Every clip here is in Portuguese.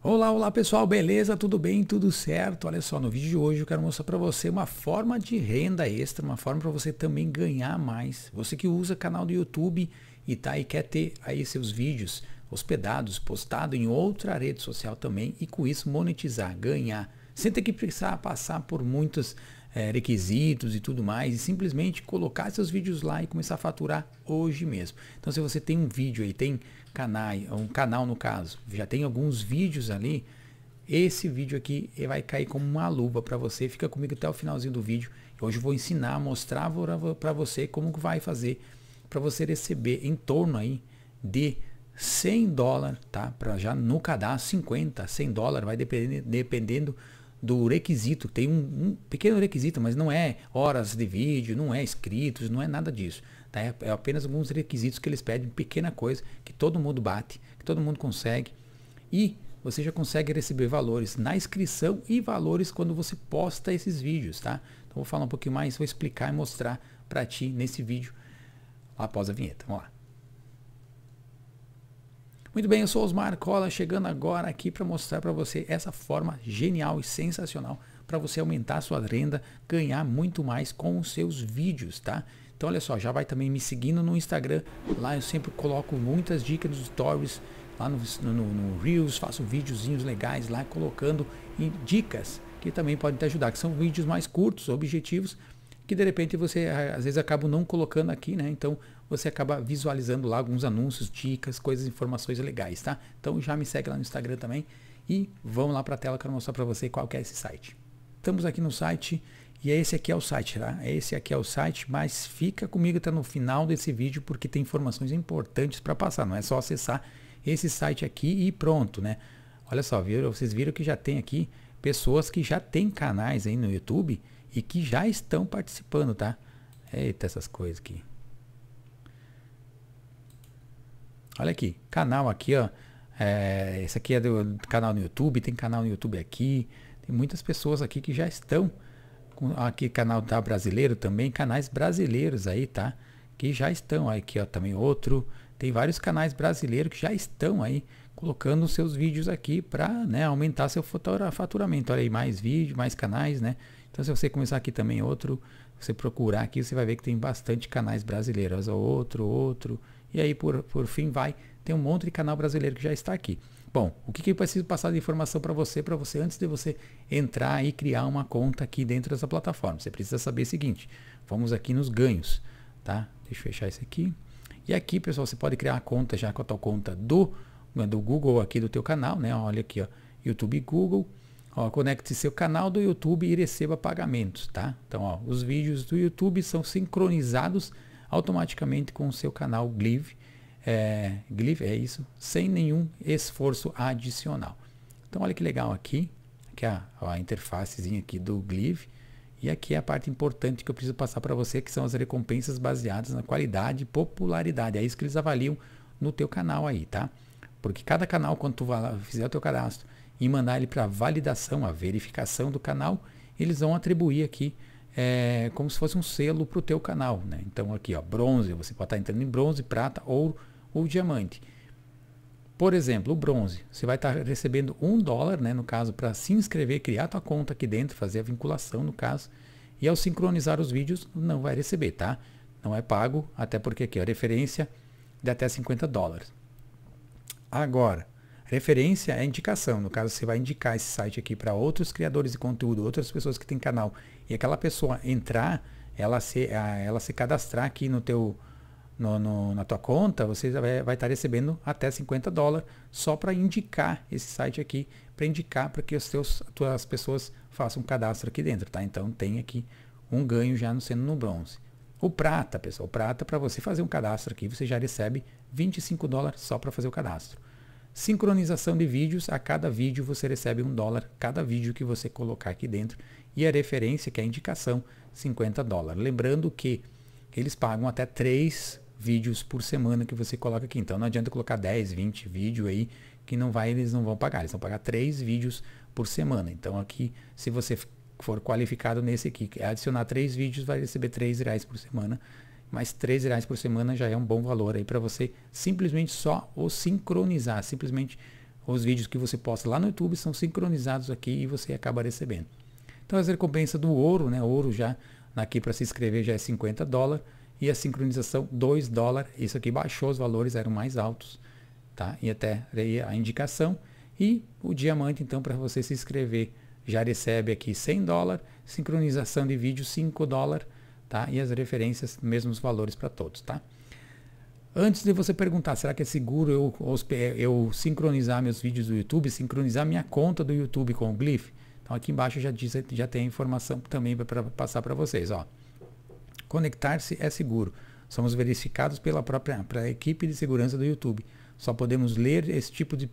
Olá, olá pessoal, beleza? Tudo bem? Tudo certo? Olha só, no vídeo de hoje eu quero mostrar para você uma forma de renda extra, uma forma para você também ganhar mais. Você que usa canal do YouTube e tá e quer ter aí seus vídeos hospedados, postados em outra rede social também e com isso monetizar, ganhar, sem ter que precisar passar por muitas é, requisitos e tudo mais, e simplesmente colocar seus vídeos lá e começar a faturar hoje mesmo. Então, se você tem um vídeo aí, tem canal, um canal no caso, já tem alguns vídeos ali, esse vídeo aqui eh, vai cair como uma luva para você. Fica comigo até o finalzinho do vídeo. Hoje eu vou ensinar, mostrar para você como vai fazer para você receber em torno aí de 100 dólares, tá? Para já no cadastro 50, 100 dólares, vai dependendo, dependendo do requisito. Tem um, um, pequeno requisito, mas não é horas de vídeo, não é inscritos, não é nada disso. Tá? É, é, apenas alguns requisitos que eles pedem, pequena coisa que todo mundo bate, que todo mundo consegue. E você já consegue receber valores na inscrição e valores quando você posta esses vídeos, tá? Então vou falar um pouquinho mais, vou explicar e mostrar para ti nesse vídeo após a vinheta. Vamos lá. Muito bem, eu sou Osmar Cola, chegando agora aqui para mostrar para você essa forma genial e sensacional para você aumentar a sua renda, ganhar muito mais com os seus vídeos, tá? Então olha só, já vai também me seguindo no Instagram, lá eu sempre coloco muitas dicas dos stories, lá no, no, no Reels, faço videozinhos legais lá colocando dicas que também podem te ajudar, que são vídeos mais curtos, objetivos, que de repente você às vezes acaba não colocando aqui, né? Então você acaba visualizando lá alguns anúncios, dicas, coisas, informações legais, tá? Então já me segue lá no Instagram também e vamos lá para a tela que eu vou mostrar para você qual é esse site. Estamos aqui no site e é esse aqui é o site, tá? É esse aqui é o site, mas fica comigo até no final desse vídeo porque tem informações importantes para passar, não é só acessar esse site aqui e pronto, né? Olha só, viram? vocês viram que já tem aqui pessoas que já têm canais aí no YouTube e que já estão participando, tá? Eita, essas coisas aqui. Olha aqui, canal aqui, ó. É, esse aqui é do canal no YouTube, tem canal no YouTube aqui. Tem muitas pessoas aqui que já estão. Com, aqui canal tá brasileiro também, canais brasileiros aí, tá? Que já estão. aqui, ó, também outro. Tem vários canais brasileiros que já estão aí colocando seus vídeos aqui para né, aumentar seu faturamento. Olha aí, mais vídeo, mais canais, né? Então se você começar aqui também outro, você procurar aqui, você vai ver que tem bastante canais brasileiros. Outro, outro. E aí, por, por fim, vai. Tem um monte de canal brasileiro que já está aqui. Bom, o que, que eu preciso passar de informação para você, para você, antes de você entrar e criar uma conta aqui dentro dessa plataforma? Você precisa saber o seguinte, vamos aqui nos ganhos, tá? Deixa eu fechar isso aqui. E aqui, pessoal, você pode criar a conta já com a tua conta do, do Google aqui do teu canal, né? Olha aqui, ó, YouTube Google. Ó, conecte seu canal do YouTube e receba pagamentos, tá? Então, ó, os vídeos do YouTube são sincronizados automaticamente com o seu canal Glive. É, Glive é isso, sem nenhum esforço adicional. Então olha que legal aqui, que é a, a interfacezinha aqui do Glive. E aqui é a parte importante que eu preciso passar para você, que são as recompensas baseadas na qualidade e popularidade. É isso que eles avaliam no teu canal aí, tá? Porque cada canal, quando tu fizer o teu cadastro e mandar ele para validação, a verificação do canal, eles vão atribuir aqui é, como se fosse um selo para o teu canal. Né? Então aqui, ó, bronze, você pode estar tá entrando em bronze, prata, ouro ou diamante. Por exemplo, o bronze, você vai estar tá recebendo um dólar, né, no caso, para se inscrever, criar tua conta aqui dentro, fazer a vinculação, no caso, e ao sincronizar os vídeos, não vai receber, tá? Não é pago, até porque aqui, ó, referência de até 50 dólares. Agora, referência é indicação, no caso, você vai indicar esse site aqui para outros criadores de conteúdo, outras pessoas que têm canal e aquela pessoa entrar, ela se, ela se cadastrar aqui no teu, no, no na tua conta, você vai, vai estar recebendo até 50 dólares só para indicar esse site aqui, para indicar para que as teus, tuas pessoas façam um cadastro aqui dentro, tá? Então tem aqui um ganho já no sendo no bronze. O prata, pessoal, o prata para você fazer um cadastro aqui, você já recebe 25 dólares só para fazer o cadastro. Sincronização de vídeos, a cada vídeo você recebe um dólar, cada vídeo que você colocar aqui dentro, e a referência, que é a indicação, 50 dólares. Lembrando que eles pagam até 3 vídeos por semana que você coloca aqui, então não adianta colocar 10, 20 vídeos aí, que não vai, eles não vão pagar, eles vão pagar 3 vídeos por semana. Então aqui, se você for qualificado nesse aqui, é adicionar três vídeos, vai receber três reais por semana mas 13 reais por semana já é um bom valor aí para você simplesmente só o sincronizar. Simplesmente os vídeos que você posta lá no YouTube são sincronizados aqui e você acaba recebendo. Então as recompensa do ouro, né? ouro já aqui para se inscrever já é 50 dólares e a sincronização 2 dólares. Isso aqui baixou os valores, eram mais altos, tá? E até aí a indicação e o diamante então para você se inscrever já recebe aqui 100 dólares, sincronização de vídeo 5 dólares tá? E as referências, mesmos valores para todos, tá? Antes de você perguntar, será que é seguro eu, eu sincronizar meus vídeos do YouTube, sincronizar minha conta do YouTube com o Glyph? Então aqui embaixo já, diz, já tem a informação também para passar para vocês. Ó. Conectar-se é seguro. Somos verificados pela própria equipe de segurança do YouTube. Só podemos ler esse tipo de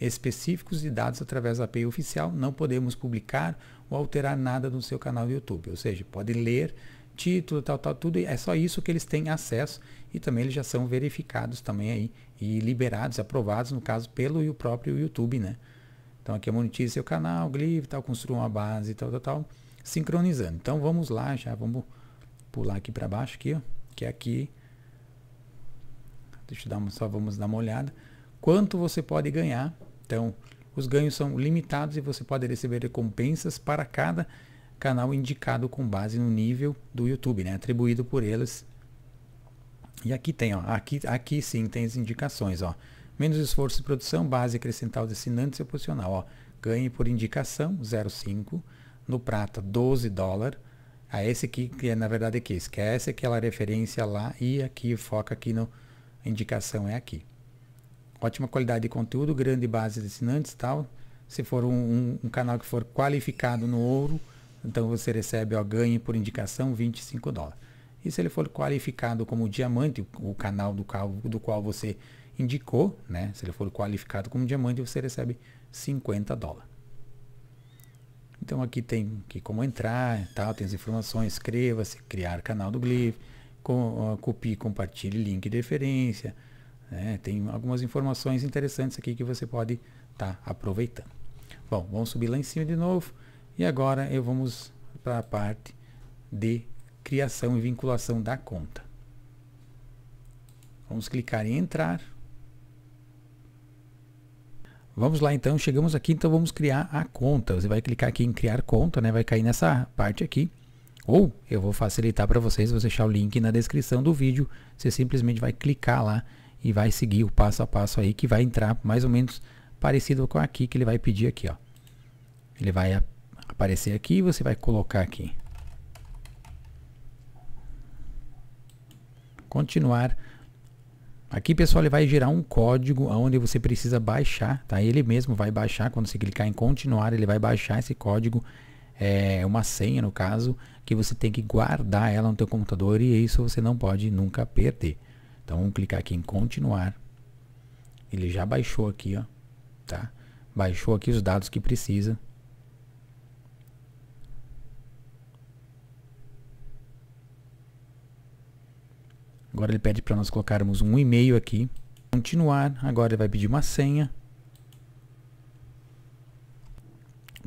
específicos de dados através da API oficial, não podemos publicar ou alterar nada no seu canal do YouTube. Ou seja, podem ler título, tal, tal, tudo, é só isso que eles têm acesso e também eles já são verificados também aí e liberados, aprovados, no caso, pelo e o próprio YouTube, né? Então aqui é monetize seu canal, glive, tal, construa uma base, tal, tal, tal, sincronizando. Então vamos lá, já vamos pular aqui para baixo aqui, ó, que é aqui deixa eu dar uma, só vamos dar uma olhada, quanto você pode ganhar. Então, os ganhos são limitados e você pode receber recompensas para cada canal indicado com base no nível do YouTube, né? atribuído por eles. E aqui tem, ó, aqui, aqui sim tem as indicações, ó. Menos esforço de produção, base acrescentar de assinantes e opcional, ó. Ganhe por indicação, 0,5. No prata, 12 dólares. A esse aqui, que é, na verdade aqui, é esquece é aquela é referência lá e aqui foca aqui no a indicação é aqui. Ótima qualidade de conteúdo, grande base de assinantes tal. Se for um, um, um canal que for qualificado no ouro, então você recebe, ó, ganhe por indicação 25 dólares. E se ele for qualificado como diamante, o canal do qual, do qual você indicou, né? Se ele for qualificado como diamante, você recebe 50 dólares. Então aqui tem que como entrar, tal, tem as informações, inscreva-se, criar canal do Glyph, copie, compartilhe link de referência. Né? Tem algumas informações interessantes aqui que você pode estar tá aproveitando. Bom, vamos subir lá em cima de novo. E agora eu vamos para a parte de criação e vinculação da conta. Vamos clicar em entrar. Vamos lá então, chegamos aqui, então vamos criar a conta. Você vai clicar aqui em criar conta, né? Vai cair nessa parte aqui. Ou eu vou facilitar para vocês, vou deixar o link na descrição do vídeo. Você simplesmente vai clicar lá e vai seguir o passo a passo aí que vai entrar mais ou menos parecido com aqui que ele vai pedir aqui, ó. Ele vai aparecer aqui e você vai colocar aqui. Continuar. Aqui, pessoal, ele vai gerar um código onde você precisa baixar, tá? Ele mesmo vai baixar quando você clicar em continuar, ele vai baixar esse código é, uma senha no caso, que você tem que guardar ela no teu computador e isso você não pode nunca perder. Então vamos clicar aqui em continuar. Ele já baixou aqui, ó, tá? Baixou aqui os dados que precisa. Agora ele pede para nós colocarmos um e-mail aqui. Continuar. Agora ele vai pedir uma senha.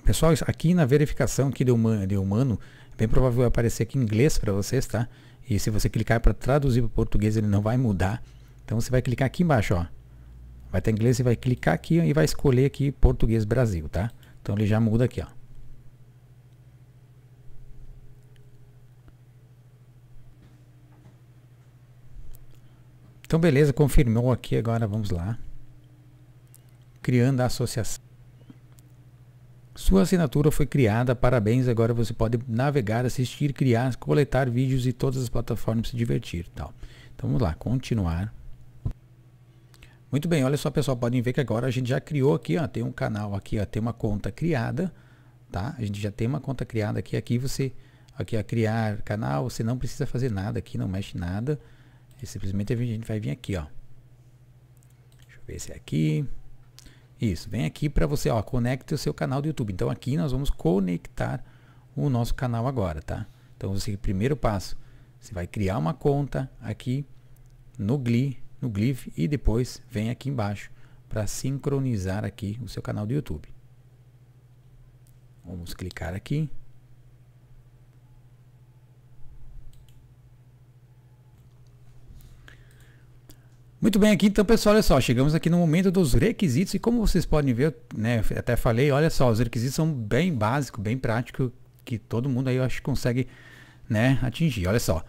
Pessoal, aqui na verificação aqui de humano, de humano bem provável vai aparecer aqui em inglês para vocês, tá? E se você clicar para traduzir para português, ele não vai mudar. Então você vai clicar aqui embaixo, ó. Vai estar em inglês, e vai clicar aqui e vai escolher aqui português Brasil, tá? Então ele já muda aqui, ó. Então beleza, confirmou aqui agora, vamos lá. Criando a associação. Sua assinatura foi criada, parabéns. Agora você pode navegar, assistir, criar, coletar vídeos e todas as plataformas se divertir. Tal. Então vamos lá, continuar. Muito bem, olha só pessoal, podem ver que agora a gente já criou aqui, ó, tem um canal aqui, ó, tem uma conta criada, tá? A gente já tem uma conta criada aqui, aqui você, aqui a criar canal, você não precisa fazer nada aqui, não mexe nada. E é simplesmente a gente vai vir aqui, ó. Deixa eu ver se é aqui. Isso, vem aqui para você, ó, conecte o seu canal do YouTube. Então aqui nós vamos conectar o nosso canal agora, tá? Então você, primeiro passo, você vai criar uma conta aqui no Glee, no Glyph e depois vem aqui embaixo para sincronizar aqui o seu canal do YouTube. Vamos clicar aqui. Muito bem, aqui então pessoal, olha só, chegamos aqui no momento dos requisitos e como vocês podem ver, né, até falei, olha só, os requisitos são bem básicos, bem práticos, que todo mundo aí eu acho que consegue né, atingir, olha só.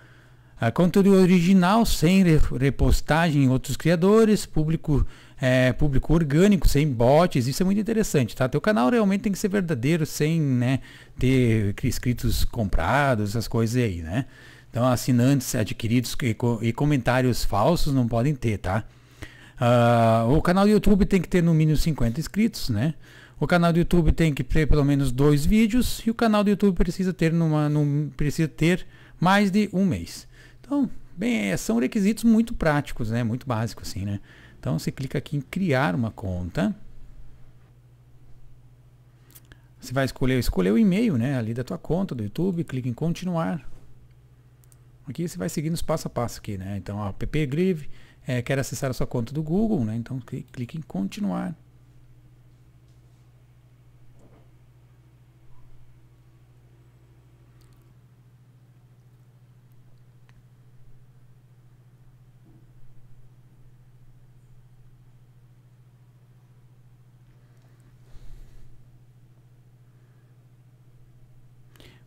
A ah, conteúdo original sem repostagem em outros criadores, público, é, público orgânico, sem bots, isso é muito interessante, tá? Teu canal realmente tem que ser verdadeiro, sem né, ter inscritos comprados, essas coisas aí, né? Então, assinantes adquiridos e, e comentários falsos não podem ter, tá? Uh, o canal do YouTube tem que ter no mínimo 50 inscritos, né? O canal do YouTube tem que ter pelo menos dois vídeos e o canal do YouTube precisa ter numa, num, precisa ter mais de um mês. Então, bem, é, são requisitos muito práticos, né? Muito básicos, assim, né? Então você clica aqui em criar uma conta. Você vai escolher, escolher o e-mail, né? Ali da tua conta do YouTube, clica em continuar. Aqui você vai seguindo os passo a passo aqui, né? Então, ó, pp é, eh, quer acessar a sua conta do Google, né? Então clique em continuar.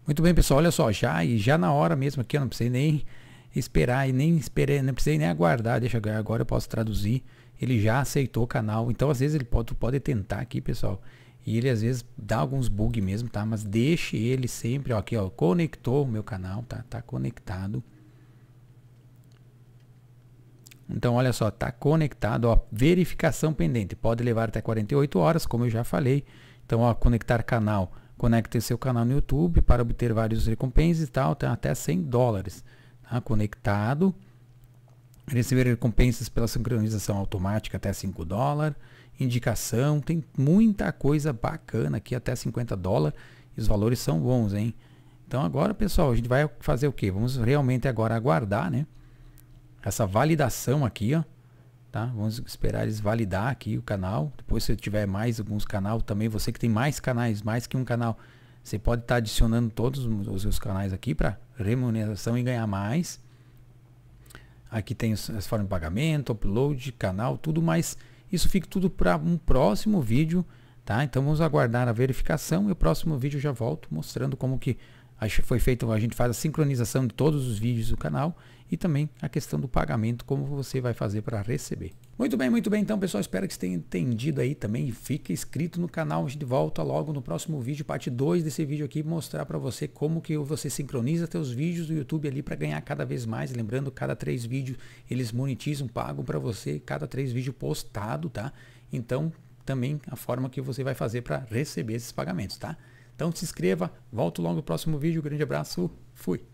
Muito bem, pessoal. Olha só, já e já na hora mesmo aqui, eu não precisei nem esperar e nem esperei, não precisei nem aguardar. Deixa eu, agora eu posso traduzir. Ele já aceitou o canal. Então, às vezes ele pode, pode tentar aqui, pessoal. E ele às vezes dá alguns bug mesmo, tá? Mas deixe ele sempre, ó, aqui, ó, conectou o meu canal, tá? Tá conectado. Então, olha só, tá conectado, ó, verificação pendente. Pode levar até 48 horas, como eu já falei. Então, ó, conectar canal Conecte seu canal no YouTube para obter várias recompensas e tal, tem até 100 dólares. Tá? Conectado. Receber recompensas pela sincronização automática até 5 dólares. Indicação, tem muita coisa bacana aqui, até 50 dólares. Os valores são bons, hein? Então agora, pessoal, a gente vai fazer o que? Vamos realmente agora aguardar, né? Essa validação aqui, ó Tá? Vamos esperar eles validar aqui o canal. Depois se tiver mais alguns canal também, você que tem mais canais, mais que um canal, você pode estar tá adicionando todos os seus canais aqui para remuneração e ganhar mais. Aqui tem as formas de pagamento, upload, canal, tudo, mais isso fica tudo para um próximo vídeo, tá? Então vamos aguardar a verificação e o próximo vídeo já volto mostrando como que foi feito, a gente faz a sincronização de todos os vídeos do canal e também a questão do pagamento, como você vai fazer para receber. Muito bem, muito bem. Então, pessoal, espero que você tenha entendido aí também Fica inscrito no canal. A gente volta logo no próximo vídeo, parte 2 desse vídeo aqui, mostrar para você como que você sincroniza seus vídeos do YouTube ali para ganhar cada vez mais. Lembrando, cada três vídeos eles monetizam, pagam para você cada três vídeos postado, tá? Então, também a forma que você vai fazer para receber esses pagamentos, tá? Então se inscreva, volto logo no próximo vídeo, grande abraço, fui!